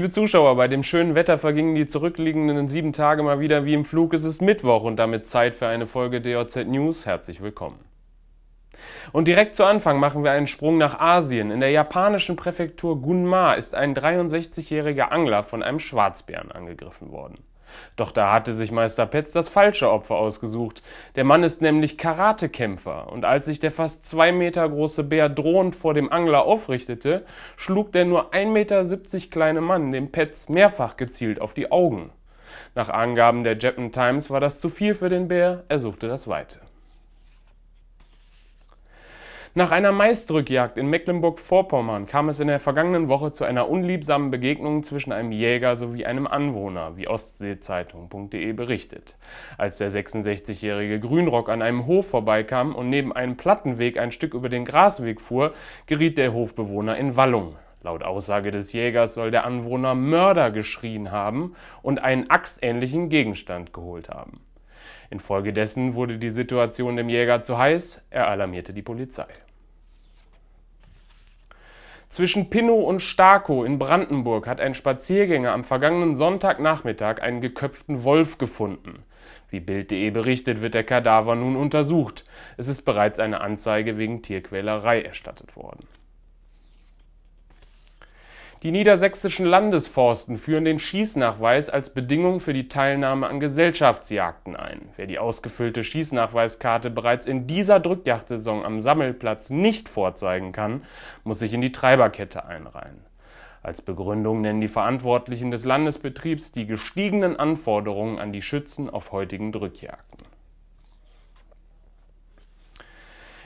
Liebe Zuschauer, bei dem schönen Wetter vergingen die zurückliegenden sieben Tage mal wieder wie im Flug. Es ist Mittwoch und damit Zeit für eine Folge DOZ News. Herzlich willkommen. Und direkt zu Anfang machen wir einen Sprung nach Asien. In der japanischen Präfektur Gunma ist ein 63-jähriger Angler von einem Schwarzbären angegriffen worden. Doch da hatte sich Meister Petz das falsche Opfer ausgesucht. Der Mann ist nämlich Karatekämpfer und als sich der fast zwei Meter große Bär drohend vor dem Angler aufrichtete, schlug der nur 1,70 Meter kleine Mann dem Petz mehrfach gezielt auf die Augen. Nach Angaben der Japan Times war das zu viel für den Bär, er suchte das Weite. Nach einer Maisdrückjagd in Mecklenburg-Vorpommern kam es in der vergangenen Woche zu einer unliebsamen Begegnung zwischen einem Jäger sowie einem Anwohner, wie ostseezeitung.de berichtet. Als der 66-jährige Grünrock an einem Hof vorbeikam und neben einem Plattenweg ein Stück über den Grasweg fuhr, geriet der Hofbewohner in Wallung. Laut Aussage des Jägers soll der Anwohner Mörder geschrien haben und einen axtähnlichen Gegenstand geholt haben. Infolgedessen wurde die Situation dem Jäger zu heiß, er alarmierte die Polizei. Zwischen Pinnow und Starkow in Brandenburg hat ein Spaziergänger am vergangenen Sonntagnachmittag einen geköpften Wolf gefunden. Wie Bild.de berichtet, wird der Kadaver nun untersucht. Es ist bereits eine Anzeige wegen Tierquälerei erstattet worden. Die niedersächsischen Landesforsten führen den Schießnachweis als Bedingung für die Teilnahme an Gesellschaftsjagden ein. Wer die ausgefüllte Schießnachweiskarte bereits in dieser Drückjagdsaison am Sammelplatz nicht vorzeigen kann, muss sich in die Treiberkette einreihen. Als Begründung nennen die Verantwortlichen des Landesbetriebs die gestiegenen Anforderungen an die Schützen auf heutigen Drückjagden.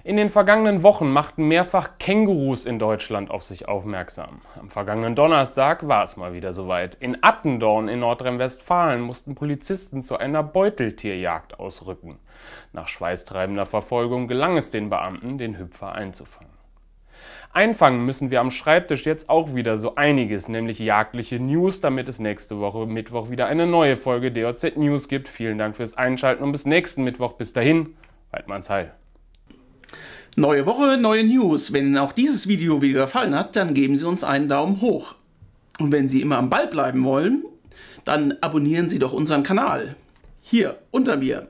In den vergangenen Wochen machten mehrfach Kängurus in Deutschland auf sich aufmerksam. Am vergangenen Donnerstag war es mal wieder soweit. In Attendorn in Nordrhein-Westfalen mussten Polizisten zu einer Beuteltierjagd ausrücken. Nach schweißtreibender Verfolgung gelang es den Beamten, den Hüpfer einzufangen. Einfangen müssen wir am Schreibtisch jetzt auch wieder so einiges, nämlich jagdliche News, damit es nächste Woche Mittwoch wieder eine neue Folge DOZ News gibt. Vielen Dank fürs Einschalten und bis nächsten Mittwoch. Bis dahin, Waldmanns Heil. Neue Woche, neue News. Wenn Ihnen auch dieses Video wieder gefallen hat, dann geben Sie uns einen Daumen hoch. Und wenn Sie immer am Ball bleiben wollen, dann abonnieren Sie doch unseren Kanal. Hier unter mir.